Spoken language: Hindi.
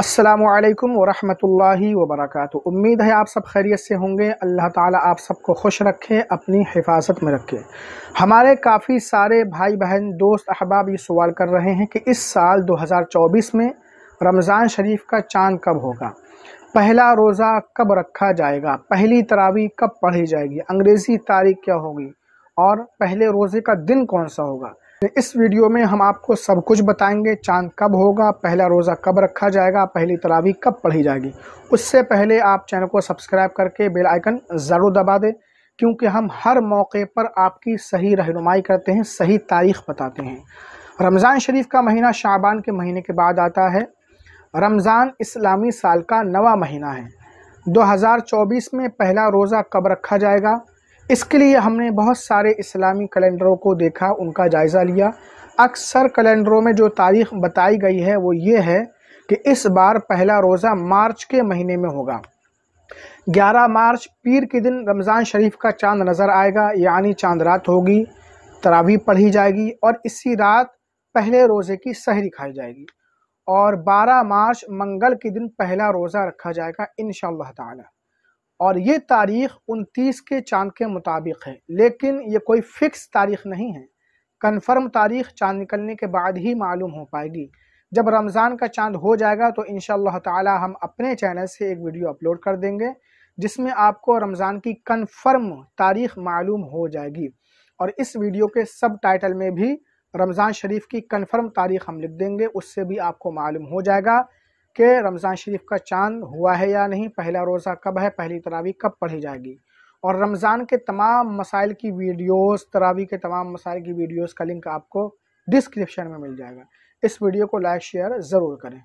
असलकम वरहमल वबरक उम्मीद है आप सब खैरियत से होंगे अल्लाह ताला आप सबको खुश रखे अपनी हिफाजत में रखे हमारे काफ़ी सारे भाई बहन दोस्त अहबाब ये सवाल कर रहे हैं कि इस साल 2024 में रमज़ान शरीफ का चांद कब होगा पहला रोज़ा कब रखा जाएगा पहली तरावी कब पढ़ी जाएगी अंग्रेज़ी तारीख क्या होगी और पहले रोज़े का दिन कौन सा होगा इस वीडियो में हम आपको सब कुछ बताएंगे चांद कब होगा पहला रोज़ा कब रखा जाएगा पहली तरावी कब पढ़ी जाएगी उससे पहले आप चैनल को सब्सक्राइब करके बेल आइकन ज़रूर दबा दें क्योंकि हम हर मौके पर आपकी सही रहनुमाई करते हैं सही तारीख बताते हैं रमज़ान शरीफ का महीना शाबान के महीने के बाद आता है रमज़ान इस्लामी साल का नवा महीना है दो में पहला रोज़ा कब रखा जाएगा इसके लिए हमने बहुत सारे इस्लामी कैलेंडरों को देखा उनका जायज़ा लिया अक्सर कैलेंडरों में जो तारीख बताई गई है वो ये है कि इस बार पहला रोज़ा मार्च के महीने में होगा 11 मार्च पीर के दिन रमज़ान शरीफ का चांद नज़र आएगा यानी चांद रात होगी तरावी पढ़ी जाएगी और इसी रात पहले रोज़े की सहरी खाई जाएगी और 12 मार्च मंगल के दिन पहला रोज़ा रखा जाएगा इन शाह और ये तारीख उनतीस के चांद के मुताबिक है लेकिन ये कोई फिक्स तारीख नहीं है कन्फर्म तारीख चांद निकलने के बाद ही मालूम हो पाएगी जब रमज़ान का चांद हो जाएगा तो इन ताला हम अपने चैनल से एक वीडियो अपलोड कर देंगे जिसमें आपको रमज़ान की कन्फर्म तारीख मालूम हो जाएगी और इस वीडियो के सब टाइटल में भी रमज़ान शरीफ की कन्फर्म तारीख हम लिख देंगे उससे भी आपको मालूम हो जाएगा कि रमज़ान शरीफ का चांद हुआ है या नहीं पहला रोज़ा कब है पहली तरावी कब पढ़ी जाएगी और रमज़ान के तमाम मसाइल की वीडियोस तरावी के तमाम मसाइल की वीडियोस का लिंक आपको डिस्क्रिप्शन में मिल जाएगा इस वीडियो को लाइक शेयर ज़रूर करें